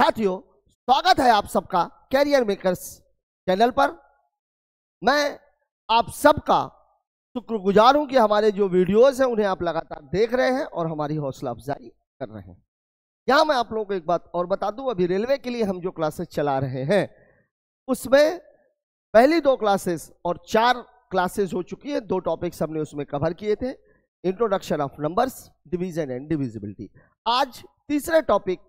साथियों स्वागत है आप सबका कैरियर मेकर्स चैनल पर मैं आप सबका शुक्रगुजार हूं कि हमारे जो वीडियोस हैं उन्हें आप लगातार देख रहे हैं और हमारी हौसला अफजाई कर रहे हैं यहां मैं आप लोगों को एक बात और बता दूं अभी रेलवे के लिए हम जो क्लासेस चला रहे हैं उसमें पहली दो क्लासेस और चार क्लासेस हो चुकी है दो टॉपिक्स हमने उसमें कवर किए थे introduction of numbers division and divisibility आज तीसरे टॉपिक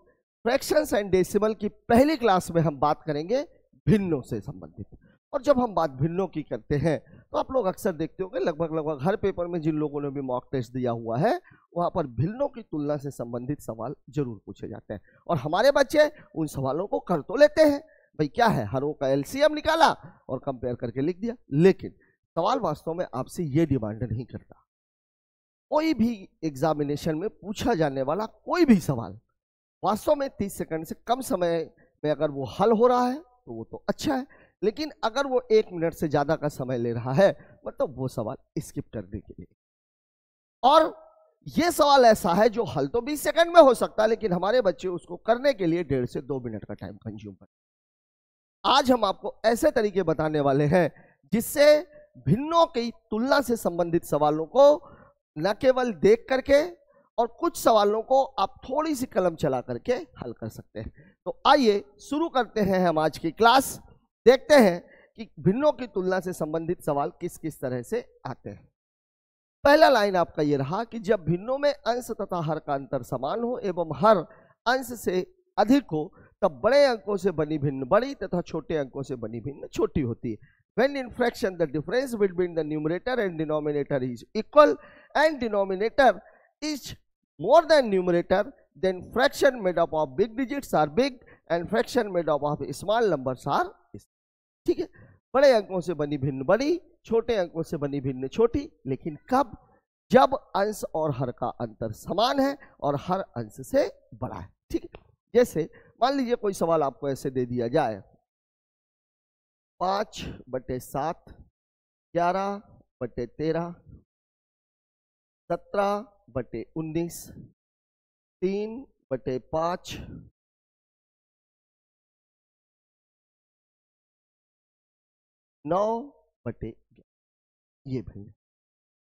फ्रैक्शंस एंड डेसिमल की पहली क्लास में हम बात करेंगे भिन्नों से संबंधित और जब हम बात भिन्नों की करते हैं तो आप लोग अक्सर देखते होंगे लगभग लगभग हर पेपर में जिन लोगों ने भी मॉक टेस्ट दिया हुआ है वहाँ पर भिन्नों की तुलना से संबंधित सवाल जरूर पूछे जाते हैं और हमारे बच्चे उन सवालों को कर तो लेते हैं भाई क्या है हरों का एलसीएम निकाला और कंपेयर करके लिख दिया लेकिन सवाल वास्तव में आपसे ये डिमांड नहीं करता कोई भी एग्जामिनेशन में पूछा जाने वाला कोई भी सवाल वास्तव में तीस सेकंड से कम समय में अगर वो हल हो रहा है तो वो तो अच्छा है लेकिन अगर वो एक मिनट से ज़्यादा का समय ले रहा है मतलब वो सवाल स्किप करने के लिए और ये सवाल ऐसा है जो हल तो 20 सेकंड में हो सकता है लेकिन हमारे बच्चे उसको करने के लिए डेढ़ से दो मिनट का टाइम कंज्यूम करते आज हम आपको ऐसे तरीके बताने वाले हैं जिससे भिन्नों की तुलना से संबंधित सवालों को न केवल देख करके और कुछ सवालों को आप थोड़ी सी कलम चला करके हल कर सकते हैं तो आइए शुरू करते हैं हम आज की क्लास देखते हैं कि भिन्नों की तुलना से संबंधित सवाल किस किस तरह से आते हैं पहला लाइन आपका यह रहा कि जब भिन्नों में अंश तथा हर का अंतर समान हो एवं हर अंश से अधिक हो तब बड़े अंकों से बनी भिन्न बड़ी तथा छोटे अंकों से बनी भिन्न छोटी होती है when in fraction the difference between the numerator and denominator is equal and denominator is more than numerator, then fraction made up of big digits are big and fraction made up of small numbers are ठीक है बड़े अंकों से बनी भिन्न बड़ी छोटे अंकों से बनी भिन्न छोटी लेकिन कब जब अंश और हर का अंतर समान है और हर अंश से बड़ा है ठीक है जैसे मान लीजिए कोई सवाल आपको ऐसे दे दिया जाए पांच बटे सात ग्यारह बटे तेरह सत्रह बटे उन्नीस तीन बटे पाँच नौ बटे ये भैया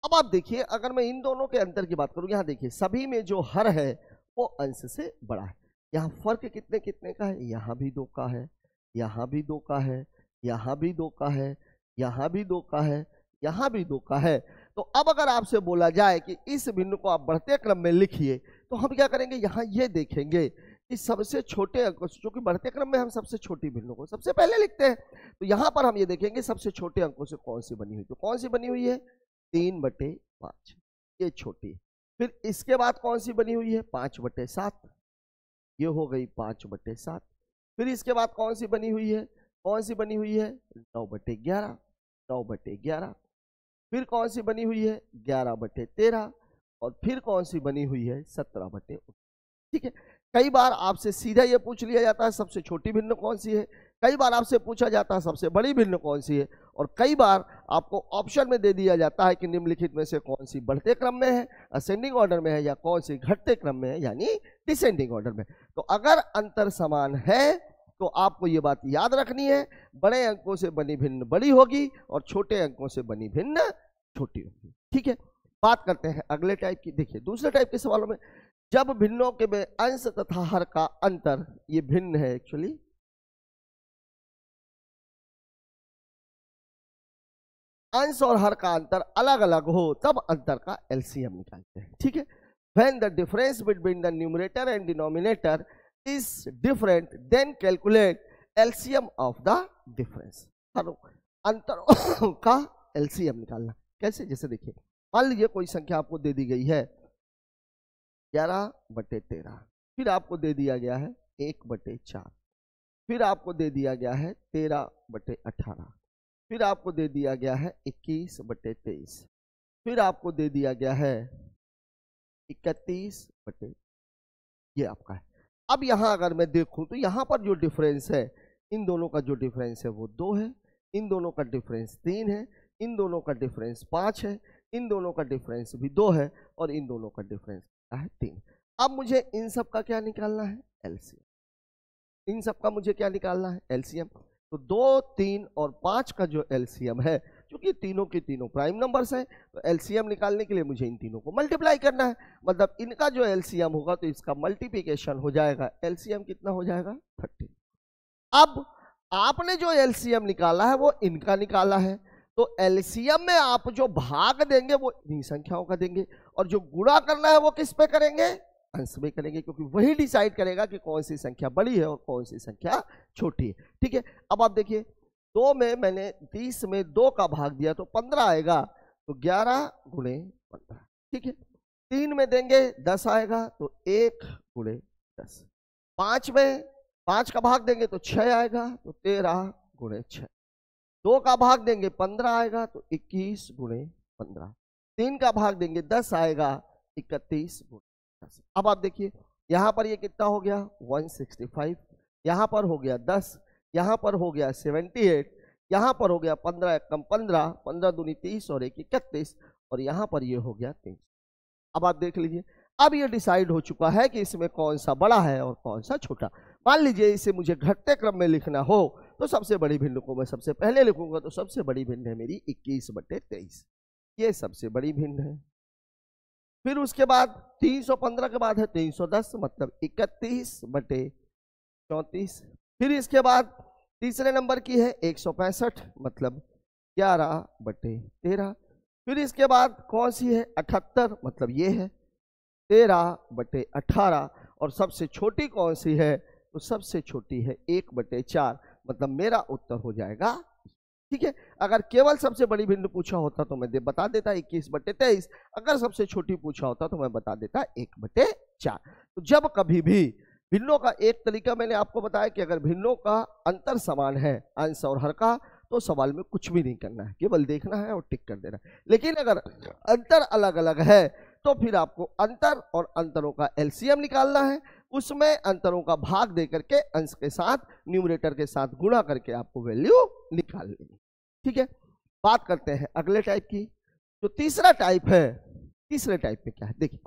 अब आप देखिए अगर मैं इन दोनों के अंतर की बात करूं यहां देखिए सभी में जो हर है वो अंश से बड़ा है यहाँ फर्क कितने कितने का है यहां भी दो का है यहां भी दो का है यहां भी दो का है यहां भी दो का है यहां भी दो का है तो अब अगर आपसे बोला जाए कि इस बिंदु को आप बढ़ते क्रम में लिखिए तो हम क्या करेंगे यहाँ ये देखेंगे कि सबसे छोटे अंकों जो बढ़ते क्रम में हम सबसे छोटी बिंदु को सबसे पहले लिखते हैं तो यहाँ पर हम ये देखेंगे सबसे छोटे अंकों से कौन सी बनी हुई तो कौन सी बनी हुई है तीन बटे पाँच ये छोटी फिर इसके बाद कौन सी बनी हुई है पाँच बटे सात ये हो गई पाँच बटे सात फिर इसके बाद कौन सी बनी हुई है कौन सी बनी हुई है नौ बटे ग्यारह नौ बटे ग्यारह फिर कौन सी बनी हुई है ग्यारह बटे तेरह और फिर कौन सी बनी हुई है सत्रह बटे ठीक है कई बार आपसे सीधा ये पूछ लिया जाता है सबसे छोटी भिन्न कौन सी है कई बार आपसे पूछा जाता है सबसे बड़ी भिन्न कौन सी है और कई बार आपको ऑप्शन में दे दिया जाता है कि निम्नलिखित में से कौन सी बढ़ते क्रम में है असेंडिंग ऑर्डर में है या कौन सी घटते क्रम में है यानी डिसेंडिंग ऑर्डर में तो अगर अंतर समान है तो आपको ये बात याद रखनी है बड़े अंकों से बनी भिन्न बड़ी होगी और छोटे अंकों से बनी भिन्न छोटी होगी ठीक है बात करते हैं अगले टाइप की देखिए दूसरे टाइप के सवालों में जब भिन्नों के में अंश तथा हर का अंतर ये भिन्न है एक्चुअली अंश और हर का अंतर अलग अलग हो तब अंतर का एलसीएम निकालते हैं ठीक है when the difference between the numerator and denominator is different, then calculate LCM of the difference. अंतर का एलसीएम निकालना कैसे जैसे देखिए मान लीजिए कोई संख्या आपको दे दी गई है ग्यारह बटे तेरह फिर आपको दे दिया गया है एक बटे चार फिर आपको दे दिया गया है तेरह बटे अठारह फिर आपको दे दिया गया है इक्कीस बटे तेईस फिर आपको दे दिया गया है इकतीस बटे ये आपका है अब यहाँ अगर मैं देखूँ तो यहाँ पर जो डिफरेंस है इन दोनों का जो डिफरेंस है वो दो है इन दोनों का डिफरेंस तीन है इन दोनों का डिफरेंस पाँच है इन दोनों का डिफरेंस भी दो है और इन दोनों का डिफरेंस है तीन अब मुझे इन सब का क्या निकालना है एलसीएम इन सब का मुझे क्या निकालना है एलसीएम तो दो तीन और पाँच का जो एलसीएम है क्योंकि तीनों के तीनों प्राइम नंबर्स हैं तो एलसीएम निकालने के लिए मुझे इन तीनों को मल्टीप्लाई करना है मतलब इनका जो एलसीएम होगा तो इसका मल्टीप्लीकेशन हो जाएगा एलसीएम कितना हो जाएगा थर्टी अब आपने जो एलसीएम निकाला है वो इनका निकाला है तो एलसीएम में आप जो भाग देंगे वो इन्हीं संख्याओं का देंगे और जो गुणा करना है वो किस पे करेंगे अंश में करेंगे क्योंकि वही डिसाइड करेगा कि कौन सी संख्या बड़ी है और कौन सी संख्या छोटी है ठीक है अब आप देखिए दो तो में मैंने तीस में दो का भाग दिया तो पंद्रह आएगा तो ग्यारह गुणे पंद्रह ठीक है तीन में देंगे दस आएगा तो एक गुणे दस पांच में पांच का भाग देंगे तो छह आएगा तो तेरह गुणे छह दो का भाग देंगे पंद्रह आएगा तो इक्कीस गुणे पंद्रह तीन का भाग देंगे दस आएगा इकतीस गुणे दस अब आप देखिए यहां पर ये कितना हो गया वन सिक्सटी फाइव यहां पर हो गया दस यहाँ पर हो गया सेवेंटी एट यहाँ पर हो गया पंद्रह कम पंद्रह पंद्रह दूनी तेईस और एक इकतीस और यहाँ पर ये हो गया तेईस अब आप देख लीजिए अब ये डिसाइड हो चुका है कि इसमें कौन सा बड़ा है और कौन सा छोटा मान लीजिए इसे मुझे घटते क्रम में लिखना हो तो सबसे बड़ी भिन्न को मैं सबसे पहले लिखूंगा तो सबसे बड़ी भिन्न है मेरी इक्कीस बटे तेईस ये सबसे बड़ी भिन्न है फिर उसके बाद 315 के बाद है 310 मतलब 31 बटे चौंतीस फिर इसके बाद तीसरे नंबर की है एक सौ पैंसठ मतलब ग्यारह बटे तेरह फिर इसके बाद कौन सी है अठहत्तर मतलब ये है तेरह बटे अठारह और सबसे छोटी कौन सी है तो सबसे छोटी है एक बटे चार मतलब मेरा उत्तर हो जाएगा ठीक है अगर केवल सबसे बड़ी भिन्न पूछा होता तो मैं दे बता देता इक्कीस बटे तेईस अगर सबसे छोटी पूछा होता तो मैं बता देता एक बटे चार तो जब कभी भी भिन्नों का एक तरीका मैंने आपको बताया कि अगर भिन्नों का अंतर समान है अंश और हर का तो सवाल में कुछ भी नहीं करना है केवल देखना है और टिक कर देना लेकिन अगर अंतर अलग अलग है तो फिर आपको अंतर और अंतरों का एलसीएम निकालना है उसमें अंतरों का भाग दे करके अंश के साथ न्यूमरेटर के साथ गुणा करके आपको वैल्यू निकाल लेनी ठीक है बात करते हैं अगले टाइप की जो तीसरा टाइप है तीसरे टाइप में क्या है देखिए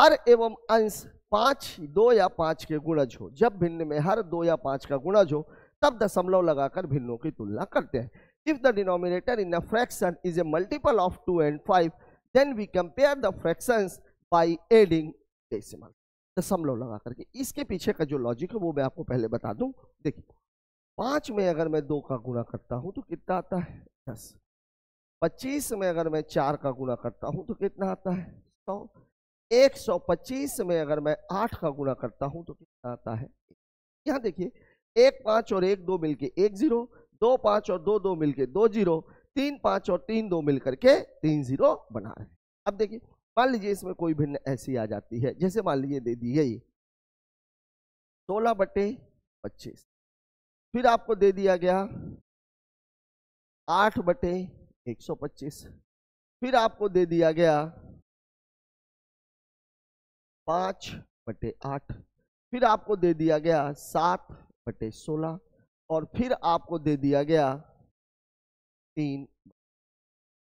हर एवं अंश पाँच दो या पाँच के गुणज हो जब भिन्न में हर दो या पाँच का गुणज हो तब दशमलव लगाकर भिन्नों की तुलना करते हैं if the denominator in a fraction is a multiple of two and five then we compare the fraction by adding दशमलव लगा करके इसके पीछे का जो लॉजिक है वो मैं आपको पहले बता दूं देखिए पांच में अगर मैं दो का गुणा करता हूं तो कितना आता है दस पच्चीस में अगर मैं चार का गुणा करता हूं तो कितना आता है सौ तो 125 में अगर मैं आठ का गुना करता हूं तो कितना आता है यहां देखिए एक पांच और एक दो मिलके एक जीरो दो पांच और दो दो मिलके दो जीरो तीन पांच और तीन दो मिलकर के तीन जीरो बना रहे अब देखिए मान लीजिए इसमें कोई भिन्न ऐसी आ जाती है जैसे मान लीजिए दे दी गई सोलह बटे पच्चीस फिर आपको दे दिया गया आठ बटे एक सौ पच्चीस फिर आपको दे दिया गया पाँच बटे आठ फिर आपको दे दिया गया सात बटे सोलह और फिर आपको दे दिया गया तीन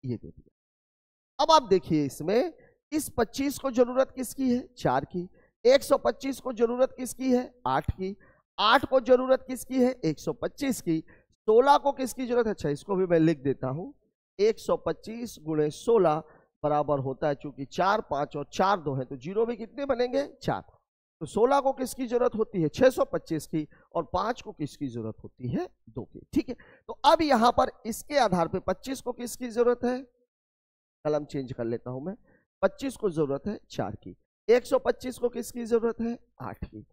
ये दे दिया अब आप देखिए इसमें इस 25 को जरूरत किसकी है चार की 125 को जरूरत किसकी है आठ की आठ को जरूरत किसकी है 125 की 16 को किसकी जरूरत है अच्छा इसको भी मैं लिख देता हूं 125 सौ पच्चीस गुणे सोलह बराबर होता है चूंकि चार पांच और चार दो है तो जीरो भी कितने बनेंगे चार तो सोलह को किसकी जरूरत होती है 625 की और पांच को किसकी जरूरत होती है दो की ठीक है तो अब यहां पर इसके आधार पे 25 को किसकी जरूरत है कलम चेंज कर लेता हूं मैं 25 को जरूरत है चार की 125 को किसकी जरूरत है आठ की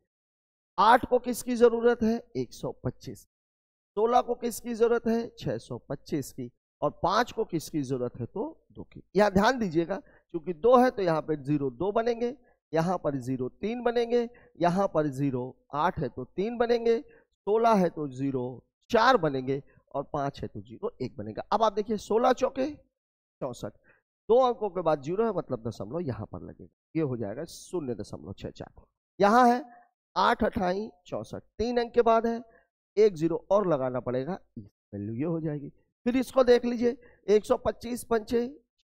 आठ को किसकी जरूरत है 125 सोलह को किसकी जरूरत है 625 की और पांच को किसकी जरूरत है तो दो की यहां ध्यान दीजिएगा क्योंकि दो है तो यहां पर जीरो दो बनेंगे यहां पर जीरो तीन बनेंगे यहां पर जीरो आठ है तो तीन बनेंगे सोलह है तो जीरो चार बनेंगे और पांच है तो जीरो एक बनेगा अब आप देखिए सोलह चौके चौसठ दो अंकों के बाद जीरो है मतलब दशमलव यहां पर लगेगा ये हो जाएगा शून्य दशमलव छह चार यहां है आठ अठाई चौसठ तीन अंक के बाद है एक जीरो और लगाना पड़ेगा वैल्यू ये हो जाएगी फिर इसको देख लीजिए 125 सौ पच्चीस पंचे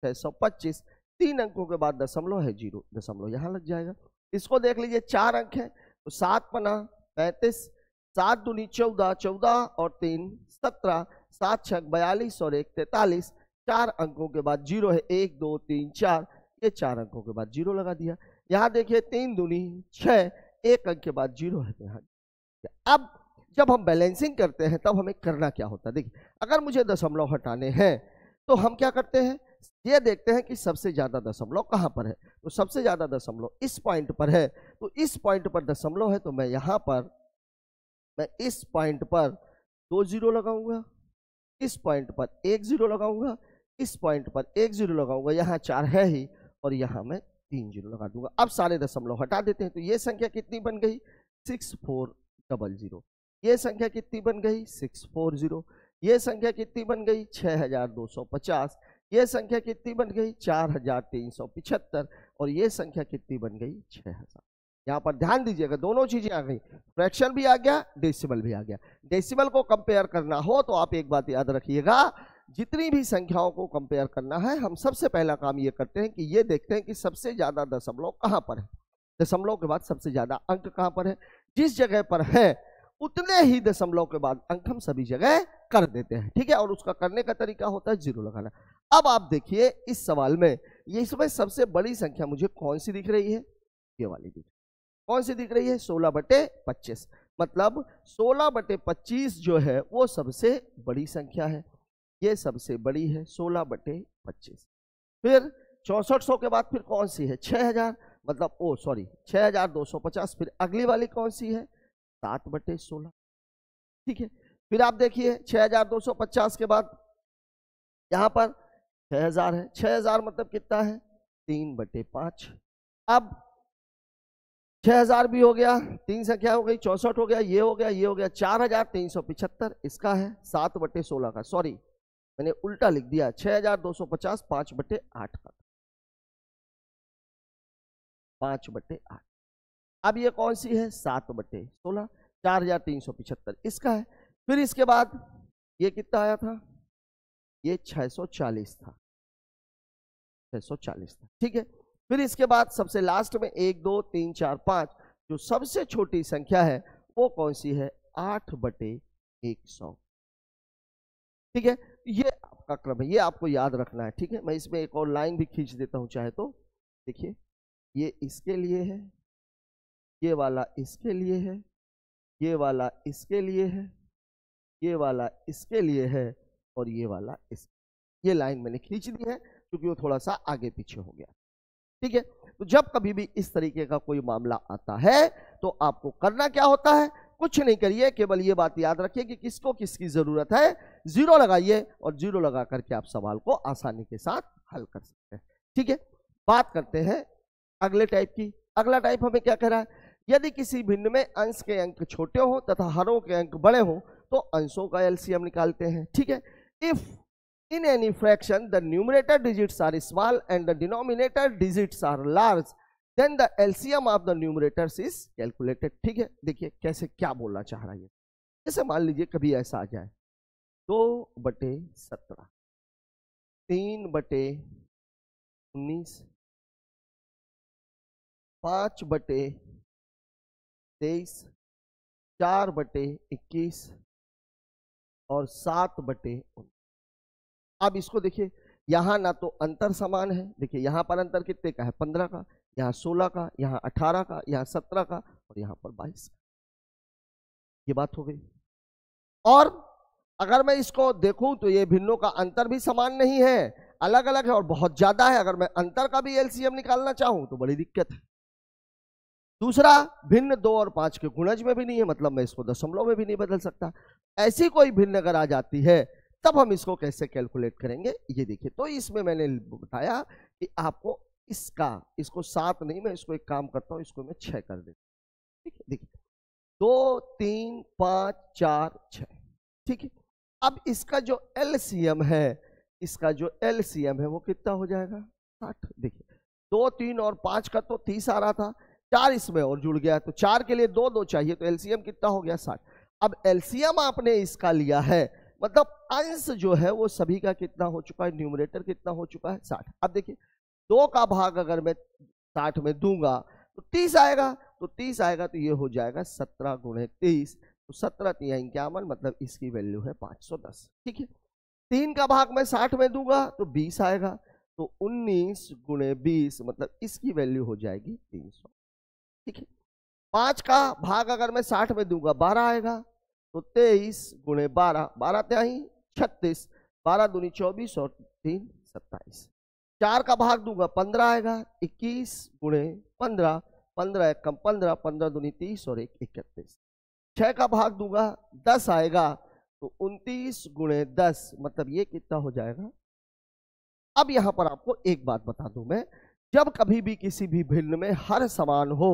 छः सौ पच्चीस तीन अंकों के बाद दशमलव है जीरो दशमलव यहाँ लग जाएगा इसको देख लीजिए चार अंक है तो सात पना पैंतीस सात दूनी चौदह चौदह और तीन सत्रह सात छक बयालीस और एक तैतालीस चार अंकों के बाद जीरो है एक दो तीन चार ये चार अंकों के बाद जीरो लगा दिया यहाँ देखिए तीन दूनी छः एक अंक के बाद जीरो है यहाँ अब जब हम बैलेंसिंग करते हैं तब हमें करना क्या होता है देखिए अगर मुझे दशमलव हटाने हैं तो हम क्या करते हैं ये देखते हैं कि सबसे ज़्यादा दशमलव कहाँ पर है तो सबसे ज़्यादा दशमलव इस पॉइंट पर है तो इस पॉइंट पर दशमलव है तो मैं यहाँ पर मैं इस पॉइंट पर दो जीरो लगाऊंगा इस पॉइंट पर एक जीरो लगाऊंगा इस पॉइंट पर एक जीरो लगाऊंगा यहाँ चार है ही और यहाँ मैं तीन जीरो लगा दूंगा अब सारे दशमलव हटा देते हैं तो ये संख्या कितनी बन गई सिक्स फोर डबल जीरो ये संख्या कितनी बन गई सिक्स फोर जीरो ये संख्या कितनी बन गई छः हजार दो सौ पचास ये संख्या कितनी बन गई चार हजार तीन सौ पिछहत्तर और ये संख्या कितनी बन गई छः हजार यहाँ पर ध्यान दीजिएगा दोनों चीज़ें आ गई फ्रैक्शन भी आ गया डेसिमल भी आ गया डेसिमल को कंपेयर करना हो तो आप एक बात याद रखिएगा जितनी भी संख्याओं को कंपेयर करना है हम सबसे पहला काम ये करते हैं कि ये देखते हैं कि सबसे ज़्यादा दशमलव कहाँ पर है दशमलव के बाद सबसे ज़्यादा अंक कहाँ पर है जिस जगह पर है उतने ही दशमलव के बाद अंक हम सभी जगह कर देते हैं ठीक है और उसका करने का तरीका होता है जीरो लगाना अब आप देखिए इस सवाल में ये इसमें सबसे बड़ी संख्या मुझे कौन सी दिख रही है ये वाली दिख कौन सी दिख रही है सोलह बटे पच्चीस मतलब सोलह बटे पच्चीस जो है वो सबसे बड़ी संख्या है ये सबसे बड़ी है सोलह बटे पच्चीस फिर चौसठ सौ के बाद फिर कौन सी है छः हजार मतलब ओ सॉरी छः हजार दो सौ पचास फिर अगली वाली कौन सी है सात बटे सोलह ठीक है फिर आप देखिए 6250 के बाद यहाँ पर 6000 है 6000 मतलब कितना है तीन बटे पाँच अब 6000 भी हो गया तीन संख्या हो गई चौसठ हो गया ये हो गया ये हो गया चार हजार तीन सौ पिछहत्तर इसका है सात बटे सोलह का सॉरी मैंने उल्टा लिख दिया 6250 हजार दो सौ पचास पाँच बटे आठ का पाँच बटे आठ अब ये कौन सी है सात बटे सोलह चार हजार तीन सौ पिछहत्तर इसका है फिर इसके बाद ये कितना आया था ये छह सौ चालीस था चालीस था ठीक है फिर इसके बाद सबसे लास्ट में एक दो तीन चार पांच जो सबसे छोटी संख्या है वो कौन सी है आठ बटे एक सौ ठीक है ये आपका क्रम है ये आपको याद रखना है ठीक है मैं इसमें एक और लाइन भी खींच देता हूं चाहे तो देखिए ये इसके लिए है ये वाला इसके लिए है ये वाला इसके लिए है ये वाला इसके लिए है और ये वाला इस ये लाइन मैंने खींच दी है क्योंकि वो थोड़ा सा आगे पीछे हो गया ठीक है तो जब कभी भी इस तरीके का कोई मामला आता है तो आपको करना क्या होता है कुछ नहीं करिए केवल ये बात याद रखिए कि किसको किसकी ज़रूरत है ज़ीरो लगाइए और ज़ीरो लगा करके आप सवाल को आसानी के साथ हल कर सकते हैं ठीक है बात करते हैं अगले टाइप की अगला टाइप हमें क्या कह रहा है यदि किसी भिन्न में अंश के अंक छोटे हों तथा हरों के अंक बड़े हों तो अंशों का एलसीएम निकालते हैं ठीक है if in any fraction the numerator digits are small and the denominator digits are large then the LCM of the numerators is calculated ठीक है देखिए कैसे क्या बोलना चाह रहा है जैसे मान लीजिए कभी ऐसा आ जाए दो बटे सत्रह तीन बटे उन्नीस पांच बटे तेईस चार बटे इक्कीस और सात बटे उन्नीस अब इसको देखिए यहाँ ना तो अंतर समान है देखिए यहाँ पर अंतर कितने का है पंद्रह का यहाँ सोलह का यहाँ अठारह का यहाँ सत्रह का और यहाँ पर बाईस ये बात हो गई और अगर मैं इसको देखूं तो ये भिन्नों का अंतर भी समान नहीं है अलग अलग है और बहुत ज्यादा है अगर मैं अंतर का भी एलसीएम निकालना चाहूं तो बड़ी दिक्कत है दूसरा भिन्न दो और पांच के गुणज में भी नहीं है मतलब मैं इसको दशमलव में भी नहीं बदल सकता ऐसी कोई भिन्न अगर आ जाती है तब हम इसको कैसे कैलकुलेट करेंगे ये देखिए तो इसमें मैंने बताया कि आपको इसका इसको सात नहीं मैं इसको एक काम करता हूँ इसको मैं छह कर देता ठीक है देखिए दो तीन पाँच चार छ ठीक है अब इसका जो एल है इसका जो एल है वो कितना हो जाएगा साठ देखिए दो तीन और पाँच का तो तीस आ रहा था चार इसमें और जुड़ गया तो चार के लिए दो दो चाहिए तो एलसीएम कितना हो गया साठ अब एलसीएम आपने इसका लिया है मतलब अंश जो है वो सभी का कितना हो चुका है न्यूमरेटर कितना हो चुका है साठ अब देखिए दो का भाग अगर मैं साठ में दूंगा तो तीस आएगा तो तीस आएगा तो ये हो जाएगा सत्रह गुणे तीस तो सत्रह तीन इक्यावन मतलब इसकी वैल्यू है पाँच सौ दस ठीक है तीन का भाग मैं साठ में दूंगा तो बीस आएगा तो उन्नीस गुणे बीस मतलब इसकी वैल्यू हो जाएगी तीन सौ ठीक है पांच का भाग अगर मैं साठ में दूंगा बारह आएगा तो तेईस गुणे बारह बारह त्याई छत्तीस बारह दूनी चौबीस और तीन सत्ताईस चार का भाग दूंगा पंद्रह आएगा इक्कीस गुणे पंद्रह पंद्रह एक कम पंद्रह पंद्रह दूनी तीस और एक इकतीस छः का भाग दूंगा दस आएगा तो उनतीस गुणे दस मतलब ये कितना हो जाएगा अब यहाँ पर आपको एक बात बता दूं मैं जब कभी भी किसी भी भिन्न में हर समान हो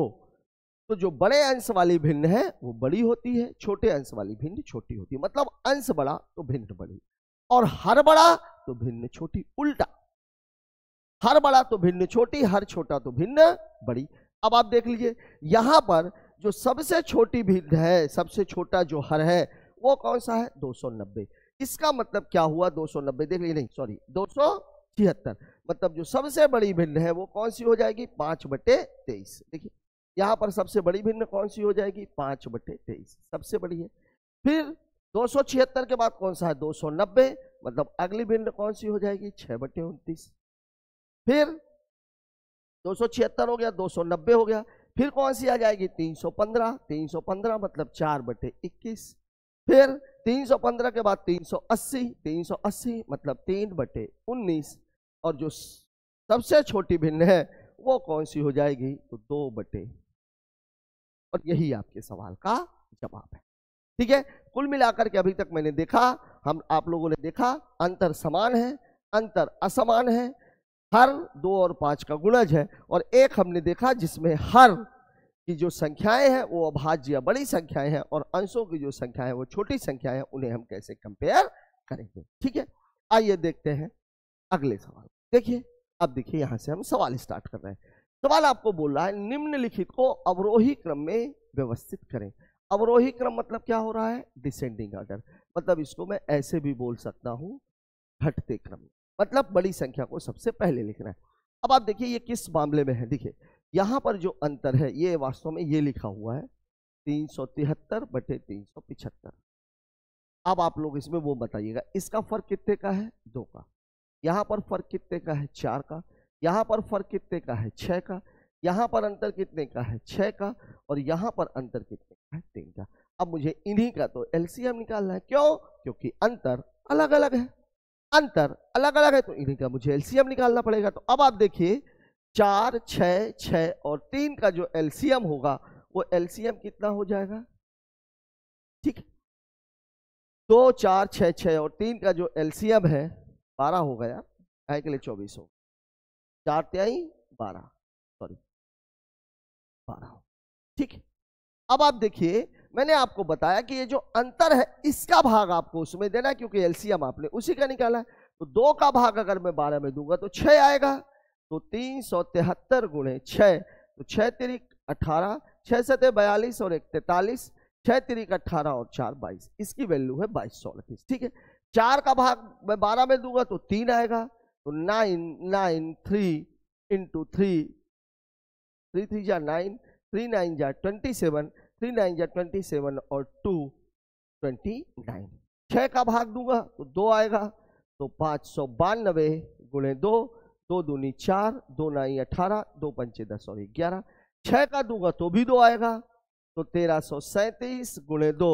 तो जो बड़े अंश वाली भिन्न है वो बड़ी होती है छोटे अंश वाली भिन्न छोटी होती है मतलब अंश बड़ा तो भिन्न बड़ी और हर बड़ा तो भिन्न छोटी उल्टा हर बड़ा तो भिन्न छोटी हर छोटा तो भिन्न बड़ी अब आप देख लीजिए यहां पर जो सबसे छोटी भिन्न है सबसे छोटा जो हर है वो कौन सा है 290 इसका मतलब क्या हुआ 290 देख लीजिए नहीं सॉरी दो मतलब जो सबसे बड़ी भिन्न है वो कौन सी हो जाएगी पांच बटे तेईस देखिए यहाँ पर सबसे बड़ी भिन्न कौन सी हो जाएगी पाँच बटे तेईस सबसे बड़ी है फिर दो के बाद कौन सा है नब्बे मतलब अगली भिन्न कौन सी हो जाएगी छः बटे उनतीस फिर दो हो गया नब्बे हो गया फिर कौन सी आ जाएगी 315 315 मतलब चार बटे इक्कीस फिर 315 के बाद 380 380 मतलब तीन बटे उन्नीस और जो सबसे छोटी भिन्न है वो कौन सी हो जाएगी तो दो बटे और यही आपके सवाल का जवाब है ठीक है कुल मिलाकर के अभी तक मैंने देखा हम आप लोगों ने देखा अंतर समान है अंतर असमान है हर दो और पांच का गुणज है और एक हमने देखा जिसमें हर की जो संख्याएं हैं वो अभाज्य या बड़ी संख्याएं हैं और अंशों की जो संख्या है वो छोटी संख्या है उन्हें हम कैसे कंपेयर करेंगे ठीक है आइए देखते हैं अगले सवाल देखिए अब देखिए यहां से हम सवाल स्टार्ट कर रहे हैं सवाल आपको बोल रहा है निम्नलिखित को अवरोही क्रम में व्यवस्थित करें अवरोही क्रम मतलब क्या हो रहा है डिसेंडिंग ऑर्डर मतलब इसको मैं ऐसे भी बोल सकता हूं घटते क्रम मतलब बड़ी संख्या को सबसे पहले लिखना है अब आप देखिए ये किस मामले में है देखिए यहां पर जो अंतर है ये वास्तव में ये लिखा हुआ है तीन सौ तिहत्तर बटे तीन सौ पिछहत्तर अब आप लोग इसमें वो बताइएगा इसका फर्क कितने का है दो का यहां पर फर्क कितने का है चार का यहाँ पर फर्क कितने का है छः का यहाँ पर अंतर कितने का है छः का और यहाँ पर अंतर कितने का है तीन का अब मुझे इन्हीं का तो एलसीएम निकालना है क्यों क्योंकि अंतर अलग अलग है अंतर अलग अलग है तो इन्हीं का मुझे एलसीएम निकालना पड़ेगा तो अब आप देखिए चार छ छ और तीन का जो एलसीएम होगा वो एलसीएम कितना हो जाएगा ठीक दो चार छ छ और तीन का जो एलसीएम है बारह हो गया ढाई के लिए चौबीस हो चार त्याई बारह सॉरी बारह ठीक है अब आप देखिए मैंने आपको बताया कि ये जो अंतर है इसका भाग आपको उसमें देना है क्योंकि एलसीएम आपने उसी का निकाला है तो दो का भाग अगर मैं बारह में दूंगा तो छह आएगा तो तीन सौ तिहत्तर गुणे छह तो छह तिरिक अठारह छह सतह बयालीस और एक तैतालीस छह तिरिक अठारह और चार बाईस इसकी वैल्यू है बाईस सौ अड़तीस ठीक है चार का भाग मैं बारह में दूंगा तो तीन आएगा तो nine nine three into three three three जा नाइन थ्री नाइन जा ट्वेंटी सेवन थ्री नाइन जा ट्वेंटी सेवन और टू ट्वेंटी नाइन छः का भाग दूंगा तो दो आएगा तो पाँच सौ बानबे गुणे दो दो दूनी चार दो नाई अठारह दो पंचे दस और ग्यारह छः का दूंगा तो भी दो आएगा तो तेरह सौ सैंतीस गुणे दो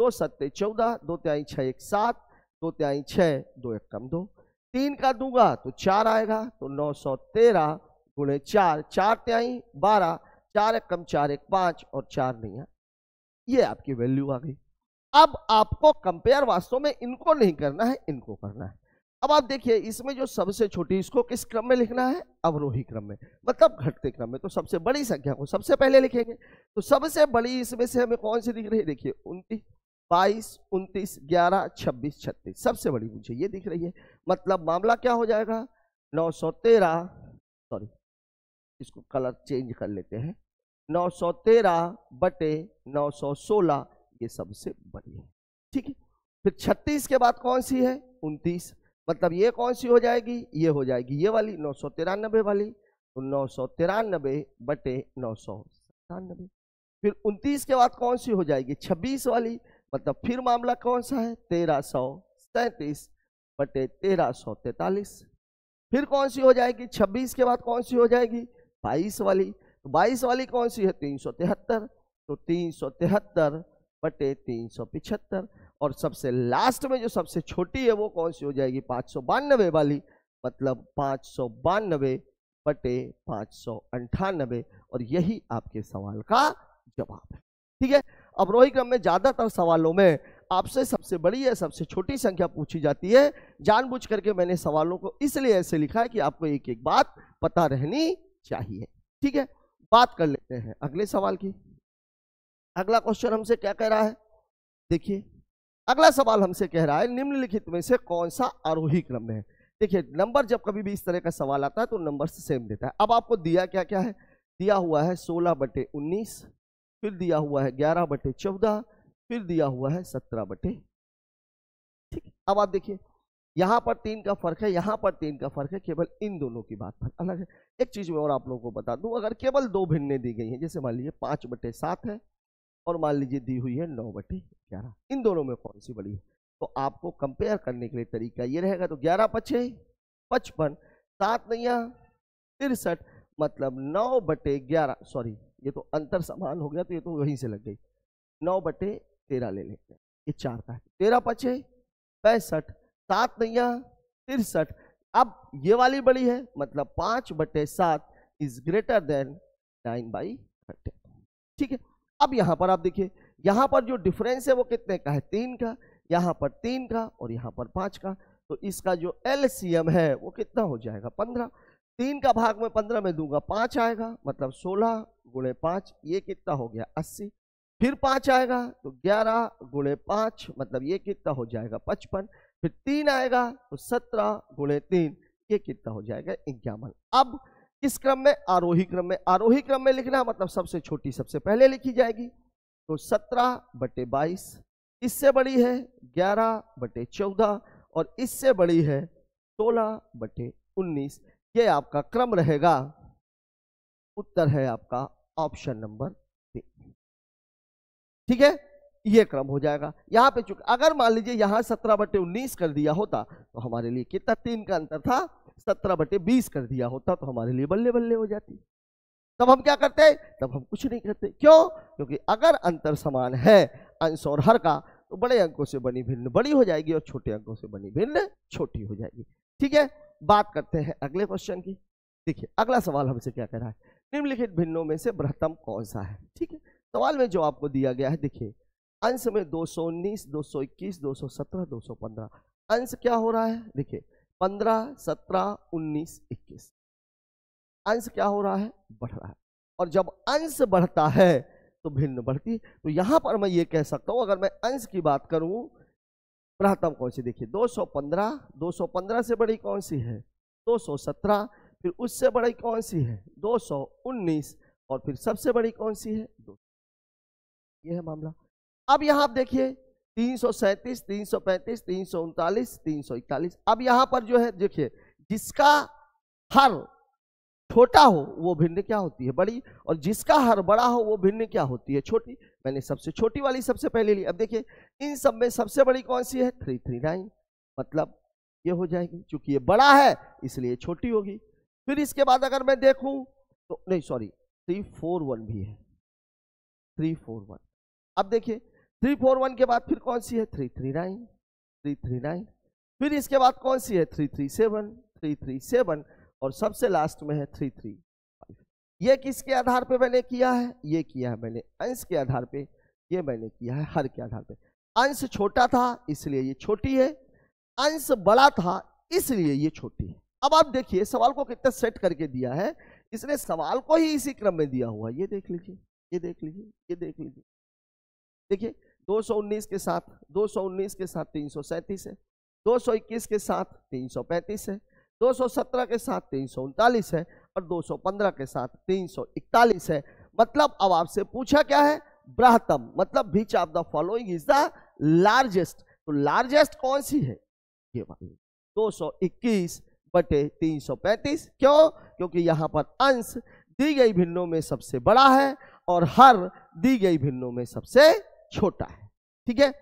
दो सत्ते चौदह दो त्याई छः एक सात दो त्याई छः दो एक कम दो तीन का दूंगा तो चार आएगा तो नौ सौ तेरह गुणे चार चार त्याई बारह चार एक कम चार एक पांच और चार नहीं है ये आपकी वैल्यू आ गई अब आपको कंपेयर वास्तव में इनको नहीं करना है इनको करना है अब आप देखिए इसमें जो सबसे छोटी इसको किस क्रम में लिखना है अवरोही क्रम में मतलब घटते क्रम में तो सबसे बड़ी संख्या को सबसे पहले लिखेंगे तो सबसे बड़ी इसमें से हमें कौन सी दिख रही है देखिए उनतीस बाईस उनतीस ग्यारह छब्बीस छत्तीस सबसे बड़ी मुझे ये दिख रही है मतलब मामला क्या हो जाएगा नौ सौ तेरह सॉरी इसको कलर चेंज कर लेते हैं नौ सौ तेरह बटे नौ सौ सोलह ये सबसे बड़ी है ठीक है फिर छत्तीस के बाद कौन सी है उनतीस मतलब ये कौन सी हो जाएगी ये हो जाएगी ये वाली नौ सौ तिरानबे वाली तो नौ सौ तिरानबे बटे नौ सौ सतानबे फिर उनतीस के बाद कौन सी हो जाएगी छब्बीस वाली मतलब फिर मामला कौन सा है तेरह सौ सैंतीस बटे तेरह सौ तैतालीस फिर कौन सी हो जाएगी छब्बीस के बाद कौन सी हो जाएगी बाईस वाली तो बाईस वाली कौन सी है तीन सौ तिहत्तर तो तीन सौ तिहत्तर बटे तीन सौ पिछहत्तर और सबसे लास्ट में जो सबसे छोटी है वो कौन सी हो जाएगी पाँच सौ बानवे वाली मतलब पाँच सौ बानवे बटे पाँच सौ अंठानबे और यही आपके सवाल का जवाब है ठीक है अवरोही क्रम में ज़्यादातर सवालों में आपसे सबसे बड़ी या सबसे छोटी संख्या पूछी जाती है जानबूझ करके मैंने सवालों को इसलिए ऐसे लिखा है कि आपको एक एक बात पता रहनी चाहिए ठीक है बात कर लेते हैं अगले सवाल की अगला क्वेश्चन हमसे क्या कह रहा है देखिए अगला सवाल हमसे कह रहा है निम्नलिखित में से कौन सा आरोही क्रम में है देखिए नंबर जब कभी भी इस तरह का सवाल आता है तो नंबर सेम देता है अब आपको दिया क्या क्या है दिया हुआ है सोलह बटे उन्नीस फिर दिया हुआ है ग्यारह बटे चौदह फिर दिया हुआ है सत्रह बटे ठीक अब आप देखिए यहां पर तीन का फर्क है यहां पर तीन का फर्क है केवल इन दोनों की बात पर अलग है एक चीज में और आप लोगों को बता दूं अगर केवल दो भिन्न दी गई हैं जैसे मान लीजिए पांच बटे सात है और मान लीजिए दी हुई है नौ बटे ग्यारह इन दोनों में कौन सी बड़ी है तो आपको कंपेयर करने के लिए तरीका ये रहेगा तो ग्यारह पचे पचपन सात नैया तिरसठ मतलब नौ बटे ग्यारह सॉरी ये तो अंतर समान हो गया तो ये तो वहीं से लग गई नौ बटे तेरह ले लेते हैं ये चार का है तेरह पचे पैंसठ सात नैया तिरसठ अब ये वाली बड़ी है मतलब पाँच बटे सात is greater than nine by thirty ठीक है अब यहाँ पर आप देखिए यहाँ पर जो डिफरेंस है वो कितने का है तीन का यहाँ पर तीन का और यहाँ पर पाँच का तो इसका जो एल है वो कितना हो जाएगा पंद्रह तीन का भाग में पंद्रह में दूंगा पांच आएगा मतलब सोलह गुणे पांच ये कितना हो गया अस्सी फिर पांच आएगा तो ग्यारह गुणे पांच मतलब ये कितना हो जाएगा पचपन फिर तीन आएगा तो सत्रह गुणे तीन ये कितना हो जाएगा इक्यावन अब किस क्रम में आरोही क्रम में आरोही क्रम में लिखना मतलब सबसे छोटी सबसे पहले लिखी जाएगी तो सत्रह बटे बाईस इससे बड़ी है ग्यारह बटे चौदह और इससे बड़ी है सोलह बटे उन्नीस ये आपका क्रम रहेगा उत्तर है आपका ऑप्शन नंबर तीन ठीक है ये क्रम हो जाएगा यहां पे चुका अगर मान लीजिए यहां सत्रह बटे उन्नीस कर दिया होता तो हमारे लिए कितना तीन का अंतर था सत्रह बटे बीस कर दिया होता तो हमारे लिए बल्ले बल्ले हो जाती तब हम क्या करते तब हम कुछ नहीं करते क्यों क्योंकि अगर अंतर समान है अंश और हर का तो बड़े अंकों से बनी भिन्न बड़ी हो जाएगी और छोटे अंकों से बनी भिन्न छोटी हो जाएगी ठीक है बात करते हैं अगले क्वेश्चन की देखिए अगला सवाल हमसे क्या कह रहा है निम्नलिखित भिन्नों में से बृहतम कौन सा है ठीक है सवाल में जो आपको दिया गया है देखिए अंश में 219, 221, 217, 215 अंश क्या हो रहा है देखिए 15, 17, 19, 21 अंश क्या हो रहा है बढ़ रहा है और जब अंश बढ़ता है तो भिन्न बढ़ती है तो यहां पर मैं ये कह सकता हूं अगर मैं अंश की बात करूं बृहत्तम कौन सी देखिए 215 215 से बड़ी कौन सी है 217 फिर उससे बड़ी कौन सी है 219 और फिर सबसे बड़ी कौन सी है दो ये है मामला अब यहाँ आप देखिए तीन सौ सैंतीस तीन सौ पैंतीस तीन सौ उनतालीस तीन सौ इकतालीस अब यहाँ पर जो है देखिए जिसका हर छोटा हो वो भिन्न क्या होती है बड़ी और जिसका हर बड़ा हो वो भिन्न क्या होती है छोटी मैंने सबसे छोटी वाली सबसे पहले ली अब देखिए इन सब में सबसे बड़ी कौन सी है थ्री थ्री नाइन मतलब ये हो जाएगी क्योंकि ये बड़ा है इसलिए छोटी होगी फिर इसके बाद अगर मैं देखूं तो नहीं सॉरी थ्री फोर वन भी है थ्री फोर वन अब देखिए थ्री फोर वन के बाद फिर कौन सी है three three nine three three nine फिर इसके बाद कौन सी है three three seven three three seven और सबसे लास्ट में है थ्री थ्री ये किसके आधार पे मैंने किया है ये किया है मैंने अंश के आधार पे ये मैंने किया है हर के आधार पे अंश छोटा था इसलिए ये छोटी है अंश बड़ा था इसलिए ये छोटी है अब आप देखिए सवाल को कितना सेट करके दिया है इसने सवाल को ही इसी क्रम में दिया हुआ ये देख लीजिए ये देख लीजिए ये देख लीजिए देखिए 219 के साथ 219 के साथ तीन है 221 के साथ तीन है 217 के साथ तीन है और 215 के साथ 341 है मतलब अब आपसे पूछा क्या है ब्राहतम मतलब which of the following is the largest तो लार्जेस्ट कौन सी है ये वाली 221 बटे 335 क्यों क्योंकि यहां पर अंश दी गई भिन्नों में सबसे बड़ा है और हर दी गई भिन्नों में सबसे छोटा है ठीक है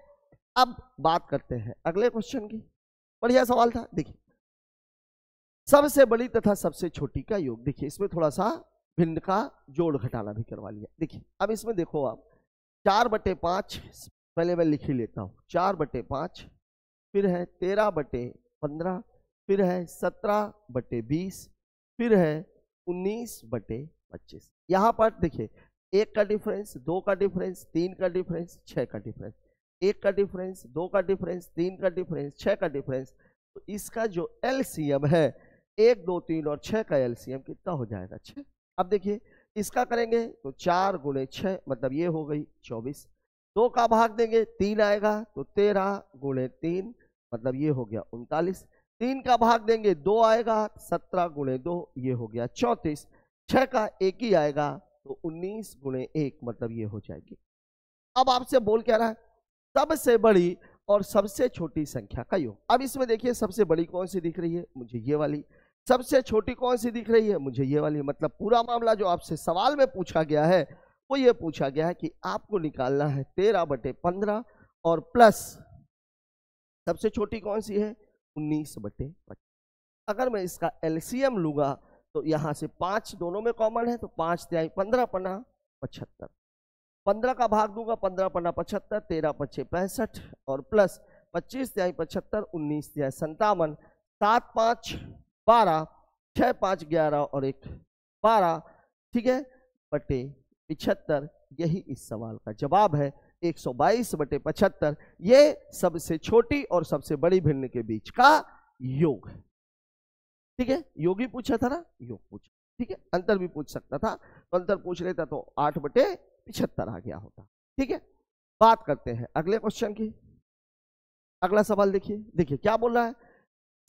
अब बात करते हैं अगले क्वेश्चन की बढ़िया सवाल था देखिए सबसे बड़ी तथा सबसे छोटी का योग देखिए इसमें थोड़ा सा भिन्न का जोड़ घटाना भी करवा लिया देखिए अब इसमें देखो आप चार बटे पांच पहले मैं लिख ही लेता हूं चार बटे पांच फिर है तेरह बटे पंद्रह फिर है सत्रह बटे बीस फिर है उन्नीस बटे पच्चीस यहाँ पर देखिए एक का डिफरेंस दो का डिफरेंस तीन का डिफरेंस छह का डिफरेंस एक का डिफरेंस दो का डिफरेंस तीन का डिफरेंस छह का डिफरेंस तो इसका जो एल है एक दो तीन और छः का एलसीएम कितना हो जाएगा छः अब देखिए इसका करेंगे तो चार गुणे छः मतलब ये हो गई चौबीस दो का भाग देंगे तीन आएगा तो तेरह गुणे तीन मतलब ये हो गया उनतालीस तीन का भाग देंगे दो आएगा सत्रह गुणे दो ये हो गया चौंतीस छः का एक ही आएगा तो उन्नीस गुणे एक मतलब ये हो जाएगी अब आपसे बोल क्या रहा है सबसे बड़ी और सबसे छोटी संख्या का योग अब इसमें देखिए सबसे बड़ी कौन सी दिख रही है मुझे ये वाली सबसे छोटी कौन सी दिख रही है मुझे ये वाली मतलब पूरा मामला जो आपसे सवाल में पूछा गया है वो ये पूछा गया है कि आपको निकालना है तेरह बटे पंद्रह और प्लस सबसे छोटी कौन सी है उन्नीस बटे पच्चीस अगर मैं इसका एलसीएम लूंगा तो यहां से पांच दोनों में कॉमन है तो पांच त्याई पंद्रह पन्ना पचहत्तर पंद्रह का भाग दूंगा पंद्रह पन्ना पचहत्तर तेरह पच्चे पैंसठ और प्लस पच्चीस त्याई पचहत्तर उन्नीस त्याई संतावन सात पाँच बारह छः पाँच ग्यारह और एक बारह ठीक है बटे पिछहत्तर यही इस सवाल का जवाब है 122 बटे पचहत्तर ये सबसे छोटी और सबसे बड़ी भिन्न के बीच का योग है ठीक है योगी पूछा था ना योग पूछा ठीक है अंतर भी पूछ सकता था तो अंतर पूछ लेता तो आठ बटे पिछहत्तर आ गया होता ठीक है बात करते हैं अगले क्वेश्चन की अगला सवाल देखिए देखिए क्या बोल रहा है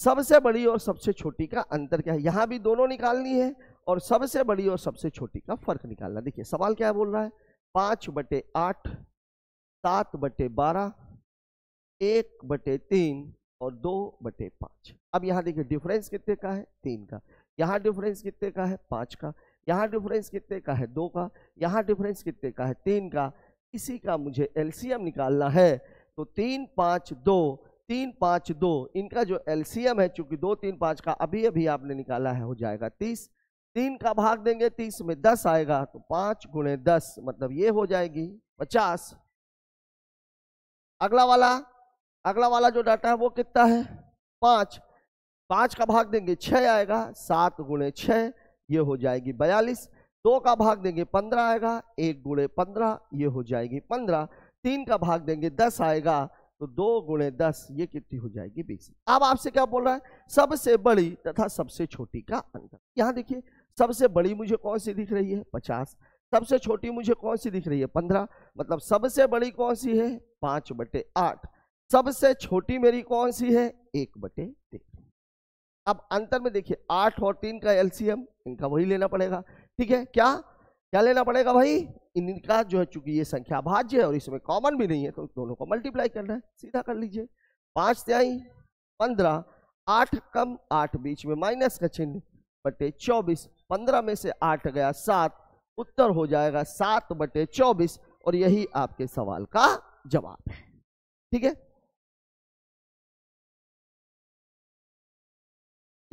सबसे बड़ी और सबसे छोटी का अंतर क्या है यहां भी दोनों निकालनी है और सबसे बड़ी और सबसे छोटी का फर्क निकालना देखिए सवाल क्या बोल रहा है पांच बटे आठ सात बटे बारह एक बटे तीन और दो बटे पांच अब यहां देखिए डिफरेंस कितने का है तीन का यहां डिफरेंस कितने का है पांच का यहां डिफरेंस कितने का है दो का यहां डिफरेंस कितने का है तीन का इसी का मुझे एलसीएम निकालना है तो तीन पांच दो तीन पाँच दो इनका जो एलसीएम है चूंकि दो तीन पाँच का अभी अभी आपने निकाला है हो जाएगा तीस तीन का भाग देंगे तीस में दस आएगा तो पाँच गुणे दस मतलब ये हो जाएगी पचास अगला वाला अगला वाला जो डाटा है वो कितना है पाँच पाँच का भाग देंगे छः आएगा सात गुणे छः ये हो जाएगी बयालीस दो का भाग देंगे पंद्रह आएगा एक गुणे पंद्रह ये हो जाएगी पंद्रह तीन का भाग देंगे दस आएगा तो दो गुणे दस ये कितनी हो जाएगी बीस अब आपसे क्या बोल रहा है सबसे बड़ी तथा सबसे छोटी का अंतर यहाँ देखिए सबसे बड़ी मुझे कौन सी दिख रही है पचास सबसे छोटी मुझे कौन सी दिख रही है पंद्रह मतलब सबसे बड़ी कौन सी है पांच बटे आठ सबसे छोटी मेरी कौन सी है एक बटे तीन अब अंतर में देखिए आठ और तीन का एलसीएम इनका वही लेना पड़ेगा ठीक है क्या क्या लेना पड़ेगा भाई इनका जो है चूंकि ये संख्या भाज्य है और इसमें कॉमन भी नहीं है तो दोनों को मल्टीप्लाई करना है सीधा कर लीजिए पांच त्याई पंद्रह आठ कम आठ बीच में माइनस का चिन्ह बटे चौबीस पंद्रह में से आठ गया सात उत्तर हो जाएगा सात बटे चौबीस और यही आपके सवाल का जवाब है ठीक है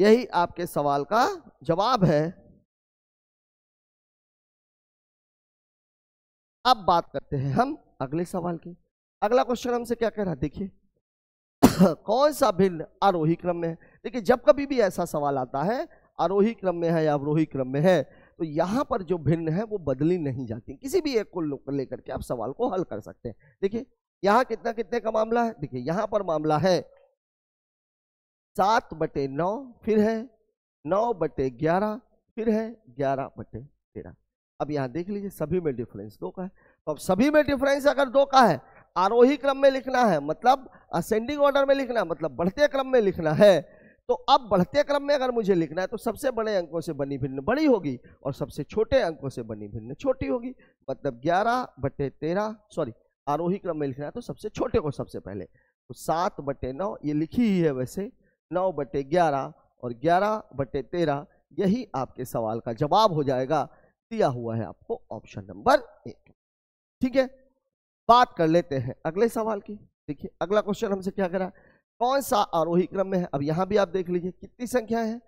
यही आपके सवाल का जवाब है अब बात करते हैं हम अगले सवाल की अगला क्वेश्चन हमसे क्या कह रहा है देखिए कौन सा भिन्न आरोही क्रम में है देखिए जब कभी भी ऐसा सवाल आता है आरोही क्रम में है या अवरोही क्रम में है तो यहाँ पर जो भिन्न है वो बदली नहीं जाती किसी भी एक को लेकर के आप सवाल को हल कर सकते हैं देखिए यहाँ कितना कितने का मामला है देखिए यहाँ पर मामला है सात बटे नौ फिर है नौ बटे ग्यारह फिर है ग्यारह बटे तेरह अब यहाँ देख लीजिए सभी में डिफरेंस दो का है तो अब सभी में डिफरेंस अगर दो का है आरोही क्रम में लिखना है मतलब असेंडिंग ऑर्डर में लिखना है मतलब बढ़ते क्रम में लिखना है तो अब बढ़ते क्रम में अगर मुझे लिखना है तो सबसे बड़े अंकों से बनी भिन्न बड़ी होगी और सबसे छोटे अंकों से बनी भिन्न छोटी होगी मतलब ग्यारह बटे तेरह सॉरी आरोही क्रम में लिखना है तो सबसे छोटे को सबसे पहले तो सात बटे नौ ये लिखी ही है वैसे नौ बटे ग्यारह और ग्यारह बटे तेरह यही आपके सवाल का जवाब हो जाएगा दिया हुआ है आपको ऑप्शन नंबर एक ठीक है बात कर लेते हैं अगले सवाल की देखिए अगला क्वेश्चन हमसे क्या करा कौन सा आरोही क्रम में है अब यहां भी आप देख लीजिए कितनी संख्या है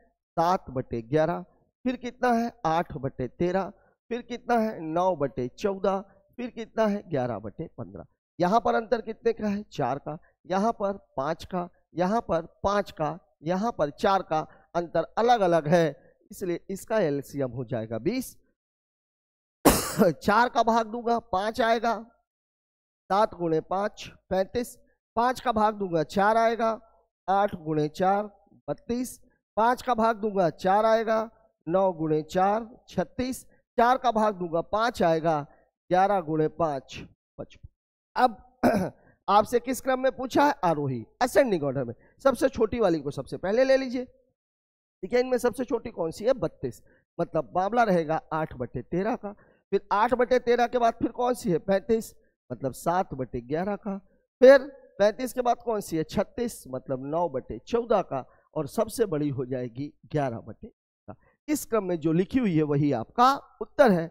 सात बटे ग्यारह फिर कितना है आठ बटे तेरह फिर कितना है नौ बटे चौदह फिर कितना है ग्यारह बटे पंद्रह यहां पर अंतर कितने का है चार का यहां पर पांच का यहां पर पांच का यहां पर चार का अंतर अलग अलग है इसलिए इसका एलसीएम हो जाएगा बीस चार का भाग दूंगा पांच आएगा सात गुणे पांच पैंतीस पांच का भाग दूंगा चार आएगा आठ गुणे चार बत्तीस पांच का भाग दूंगा चार आएगा नौ गुणे चार छत्तीस चार का भाग दूंगा पांच आएगा ग्यारह गुणे पांच पचपन अब आपसे किस क्रम में पूछा है आरोही असेंडिंग ऑर्डर में सबसे छोटी वाली को सबसे पहले ले लीजिए ठीक है इनमें सबसे छोटी कौन सी है बत्तीस मतलब मामला रहेगा आठ बटे तेरह का फिर आठ बटे तेरह के बाद फिर कौन सी है पैंतीस मतलब सात बटे ग्यारह का फिर पैंतीस के बाद कौन सी है छत्तीस मतलब नौ बटे चौदह का और सबसे बड़ी हो जाएगी ग्यारह बटे का इस क्रम में जो लिखी हुई है वही आपका उत्तर है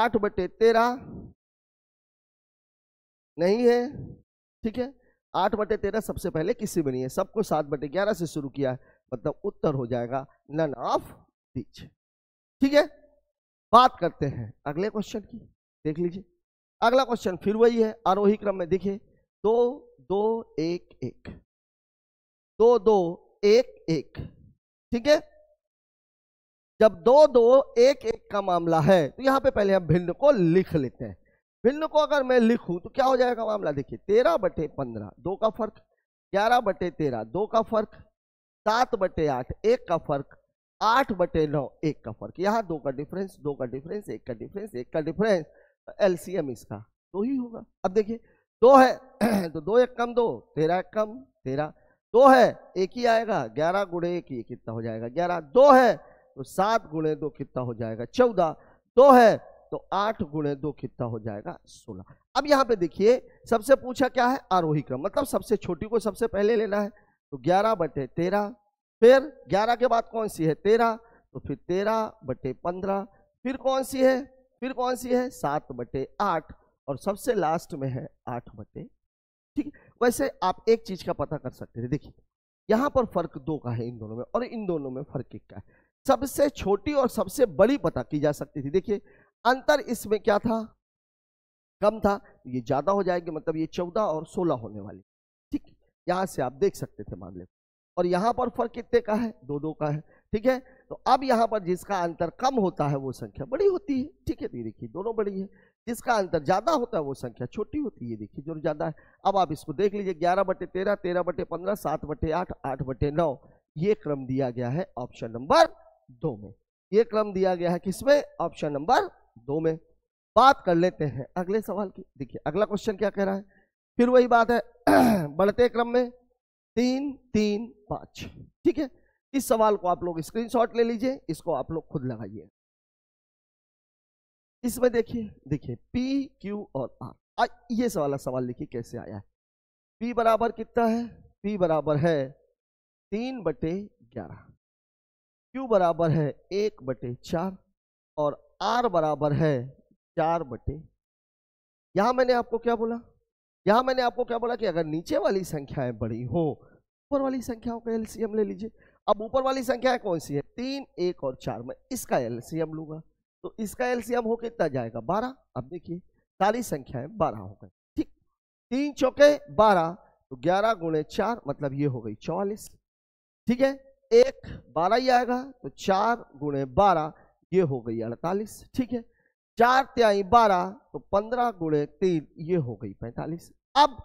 आठ बटे तेरह नहीं है ठीक है आठ बटे तेरह सबसे पहले किसी में नहीं है सबको सात बटे ग्यारह से शुरू किया है मतलब उत्तर हो जाएगा नन ऑफ दीज ठीक है बात करते हैं अगले क्वेश्चन की देख लीजिए अगला क्वेश्चन फिर वही है आरोही क्रम में देखिए दो दो एक एक दो दो एक एक ठीक है जब दो दो एक एक का मामला है तो यहां पे पहले हम भिन्न को लिख लेते हैं भिन्न को अगर मैं लिखूं तो क्या हो जाएगा मामला देखिए तेरह बटे पंद्रह दो का फर्क ग्यारह बटे तेरह दो का फर्क सात बटे आठ एक का फर्क आठ बटे नौ एक का फर्क यहाँ दो का डिफरेंस दो का डिफरेंस एक का डिफरेंस एक का डिफरेंस एलसीएम इसका दो ही होगा अब देखिए दो है तो दो एक कम दो तेरह एक कम तेरह दो है एक ही आएगा ग्यारह गुड़े एक ही कितना हो जाएगा ग्यारह दो है तो सात गुणे दो कितना हो जाएगा चौदह दो है तो आठ गुणे दो कितना हो जाएगा सोलह अब यहाँ पे देखिए सबसे पूछा क्या है आरोही क्रम मतलब सबसे छोटी को सबसे पहले लेना है तो ग्यारह बटे तेरह फिर ग्यारह के बाद कौन सी है तेरह तो फिर तेरह बटे पंद्रह फिर कौन सी है फिर कौन सी है सात बटे आठ और सबसे लास्ट में है आठ बटे ठीक वैसे आप एक चीज का पता कर सकते थे देखिए यहाँ पर फर्क दो का है इन दोनों में और इन दोनों में फर्क एक का है सबसे छोटी और सबसे बड़ी पता की जा सकती थी देखिए अंतर इसमें क्या था कम था ये ज्यादा हो जाएगी मतलब ये चौदह और सोलह होने वाली ठीक यहाँ से आप देख सकते थे मामले को और यहाँ पर फर्क कितने का है दो दो का है ठीक है तो अब यहाँ पर जिसका अंतर कम होता है वो संख्या बड़ी होती है ठीक है तो देखिए दोनों बड़ी है जिसका अंतर ज़्यादा होता है वो संख्या छोटी होती है देखिए जो ज़्यादा है अब आप इसको देख लीजिए ग्यारह बटे तेरह तेरह बटे पंद्रह सात बटे आठ आठ बटे नौ ये क्रम दिया गया है ऑप्शन नंबर दो में ये क्रम दिया गया है किसमें ऑप्शन नंबर दो में बात कर लेते हैं अगले सवाल की देखिए अगला क्वेश्चन क्या कह रहा है फिर वही बात है बढ़ते क्रम में तीन तीन पांच ठीक है इस सवाल को आप लोग स्क्रीनशॉट ले लीजिए इसको आप लोग खुद लगाइए इसमें देखिए देखिए पी क्यू और आर आ, ये सवाल सवाल लिखिए कैसे आया है पी बराबर कितना है पी बराबर है तीन बटे ग्यारह क्यू बराबर है एक बटे चार और आर बराबर है चार बटे यहां मैंने आपको क्या बोला यहां मैंने आपको क्या बोला कि अगर नीचे वाली संख्याएं बड़ी हो ऊपर वाली संख्याओं का एलसीएम ले लीजिए अब ऊपर वाली संख्या कौन सी है तीन एक और चार में इसका एलसीएम लूंगा तो इसका एलसीएम हो कितना जाएगा बारह अब देखिए सारी संख्याएं बारह हो गई ठीक तीन चौके बारह तो ग्यारह गुणे चार मतलब ये हो गई चौवालीस ठीक है एक बारह ही आएगा तो चार गुणे बारह ये हो गई अड़तालीस ठीक है चार त्याई बारह तो पंद्रह गुणे तीन ये हो गई पैंतालीस अब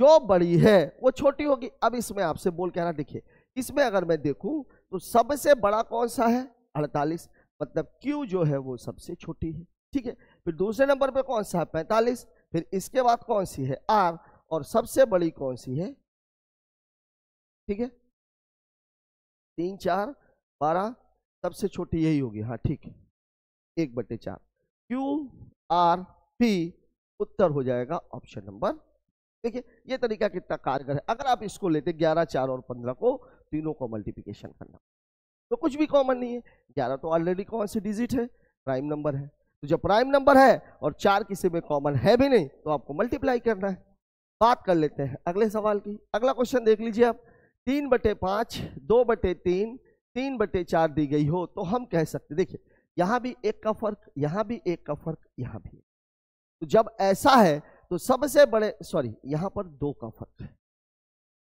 जो बड़ी है वो छोटी होगी अब इसमें आपसे बोल ना देखिए इसमें अगर मैं देखूं तो सबसे बड़ा कौन सा है अड़तालीस मतलब क्यू जो है वो सबसे छोटी है ठीक है फिर दूसरे नंबर पे कौन सा है पैंतालीस फिर इसके बाद कौन सी है आर और सबसे बड़ी कौन सी है ठीक है तीन चार बारह सबसे छोटी यही होगी हाँ ठीक है एक बटे चार क्यू आर पी उत्तर हो जाएगा ऑप्शन नंबर देखिए ये तरीका कितना कारगर है अगर आप इसको लेते ग्यारह चार और पंद्रह को तीनों को मल्टीप्लीकेशन करना तो कुछ भी कॉमन नहीं है ग्यारह तो ऑलरेडी कौन सी डिजिट है प्राइम नंबर है तो जब प्राइम नंबर है और चार किसी में कॉमन है भी नहीं तो आपको मल्टीप्लाई करना है बात कर लेते हैं अगले सवाल की अगला क्वेश्चन देख लीजिए आप तीन बटे पाँच दो बटे तीन तीन बटे चार दी गई हो तो हम कह सकते देखिए यहाँ भी एक का फर्क यहाँ भी एक का फर्क यहाँ भी तो जब ऐसा है तो सबसे बड़े सॉरी यहां पर दो का फर्क है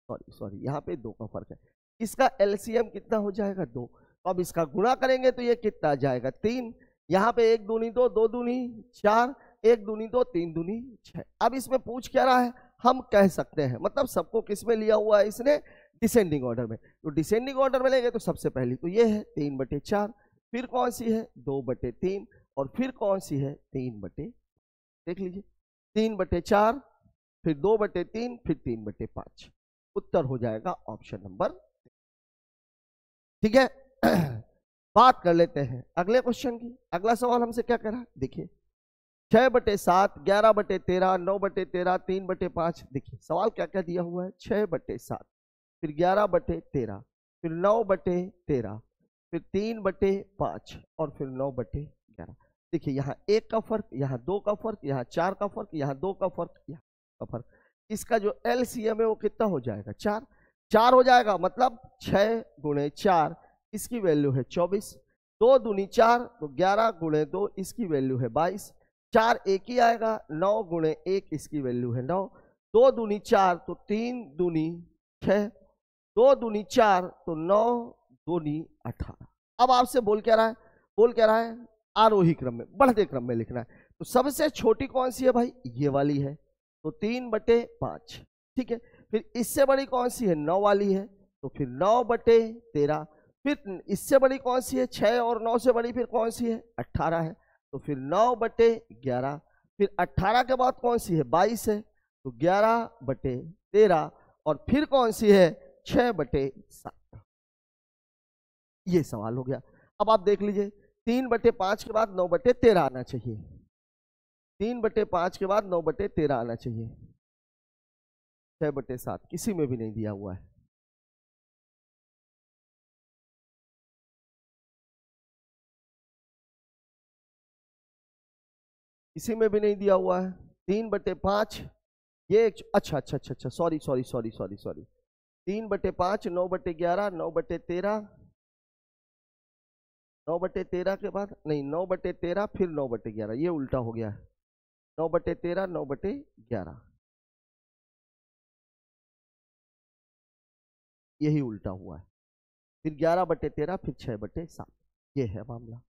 सॉरी सॉरी यहां पे दो का फर्क है इसका एलसीएम कितना हो जाएगा दो तो अब इसका गुणा करेंगे तो ये कितना जाएगा तीन यहां पे एक दूनी दो दो दूनी चार एक दूनी दो तीन दूनी छः अब इसमें पूछ क्या रहा है हम कह सकते हैं मतलब सबको किस में लिया हुआ है इसने डिसेंडिंग ऑर्डर में तो डिसेंडिंग ऑर्डर में लेंगे तो सबसे पहली तो ये है तीन बटे चार फिर कौन सी है दो बटे तीन और फिर कौन सी है तीन बटे देख लीजिए तीन बटे चार फिर दो बटे तीन फिर तीन बटे पांच उत्तर हो जाएगा ऑप्शन नंबर ठीक है बात कर लेते हैं अगले क्वेश्चन की अगला सवाल हमसे क्या करा देखिए छह बटे सात ग्यारह बटे तेरह नौ बटे तेरह तीन बटे पांच देखिए सवाल क्या क्या दिया हुआ है छह बटे सात फिर ग्यारह बटे तेरह फिर नौ बटे तेरह फिर तीन बटे पांच और फिर नौ बटे ग्यारह देखिए यहाँ एक का फर्क यहाँ दो का फर्क यहाँ चार का फर्क यहाँ दो का फर्क यहाँ का फर्क इसका जो एल सी एम है वो कितना हो जाएगा चार चार हो जाएगा मतलब छः गुणे चार इसकी वैल्यू है चौबीस दो दूनी चार तो ग्यारह गुणे दो इसकी वैल्यू है बाईस चार एक ही आएगा नौ गुणे एक इसकी वैल्यू है नौ दो दूनी चार तो तीन दूनी छ दो दूनी चार तो नौ दूनी अठारह अब आपसे बोल क्या रहा है बोल क्या रहा है आरोही क्रम में बढ़ते क्रम में लिखना है तो सबसे छोटी कौन सी है भाई ये वाली है तो तीन बटे पांच ठीक है फिर इससे बड़ी कौन सी है नौ वाली है तो फिर नौ बटे तेरह फिर इससे बड़ी कौन सी है छह और नौ से बड़ी फिर कौन सी है अट्ठारह है तो फिर नौ बटे ग्यारह फिर अट्ठारह के बाद कौन सी है बाईस है तो ग्यारह बटे तेरह और फिर कौन सी है छह बटे सात ये सवाल हो गया अब आप देख लीजिए तीन बटे पांच के बाद नौ बटे तेरह आना चाहिए तीन बटे पांच के बाद नौ बटे तेरह आना चाहिए छह बटे सात किसी में भी नहीं दिया हुआ है किसी में भी नहीं दिया हुआ है तीन बटे पांच ये एक अच्छा अच्छा अच्छा अच्छा sorry sorry sorry sorry sorry तीन बटे पांच नौ बटे ग्यारह नौ बटे तेरह नौ बटे तेरह के बाद नहीं नौ बटे तेरह फिर नौ बटे ग्यारह ये उल्टा हो गया है नौ बटे तेरह नौ बटे ग्यारह यही उल्टा हुआ है फिर ग्यारह बटे तेरह फिर छः बटे सात ये है मामला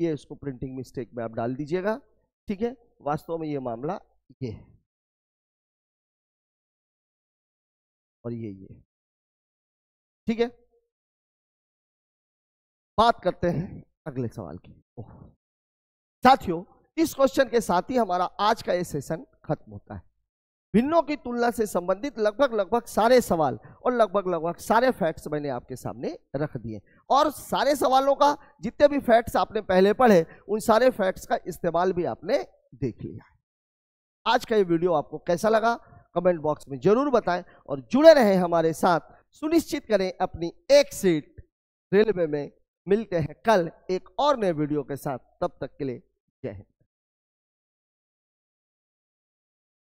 ये इसको प्रिंटिंग मिस्टेक में आप डाल दीजिएगा ठीक है वास्तव में ये मामला ये है और ये ये ठीक है बात करते हैं अगले सवाल की साथियों इस क्वेश्चन के साथ ही हमारा आज का ये सेशन खत्म होता है भिन्नों की तुलना से संबंधित लगभग लगभग सारे सवाल और लगभग लगभग सारे फैक्ट्स मैंने आपके सामने रख दिए और सारे सवालों का जितने भी फैक्ट्स आपने पहले पढ़े उन सारे फैक्ट्स का इस्तेमाल भी आपने देख लिया है आज का ये वीडियो आपको कैसा लगा कमेंट बॉक्स में जरूर बताएं और जुड़े रहें हमारे साथ सुनिश्चित करें अपनी एक सीट रेलवे में मिलते हैं कल एक और नए वीडियो के साथ तब तक के लिए जय हिंद